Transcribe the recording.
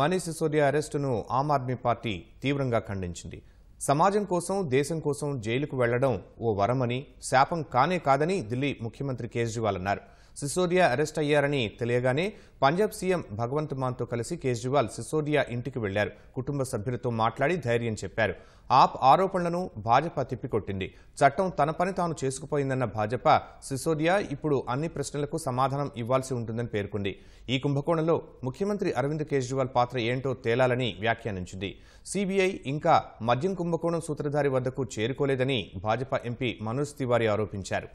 మనీష్ సిసోదియా అరెస్టును ఆమ్ ఆద్మీ పార్టీ తీవ్రంగా ఖండించింది సమాజం కోసం దేశం కోసం జైలుకు వెళ్లడం ఓ వరమని శాపం కానే కాదని ఢిల్లీ ముఖ్యమంత్రి కేజ్రీవాల్ అన్నారు సిసోదియా అరెస్ట్ అయ్యారని తెలియగానే పంజాబ్ సీఎం భగవంత్ మాన్తో కలిసి కేజ్రీవాల్ సిసోడియా ఇంటికి వెళ్లారు కుటుంబ సభ్యులతో మాట్లాడి ధైర్యం చెప్పారు ఆప్ ఆరోపణలను భాజపా తిప్పికొట్టింది చట్టం తన పని తాను చేసుకుపోయిందన్న భాజపా సిసోడియా ఇప్పుడు అన్ని ప్రశ్నలకు సమాధానం ఇవ్వాల్సి ఉంటుందని పేర్కొంది ఈ కుంభకోణంలో ముఖ్యమంత్రి అరవింద్ కేజ్రీవాల్ పాత్ర ఏంటో తేలాలని వ్యాఖ్యానించింది సీబీఐ ఇంకా మద్యం కుంభకోణం సూత్రధారి వద్దకు చేరుకోలేదని భాజపా ఎంపీ మనోజ్ తివారీ ఆరోపించారు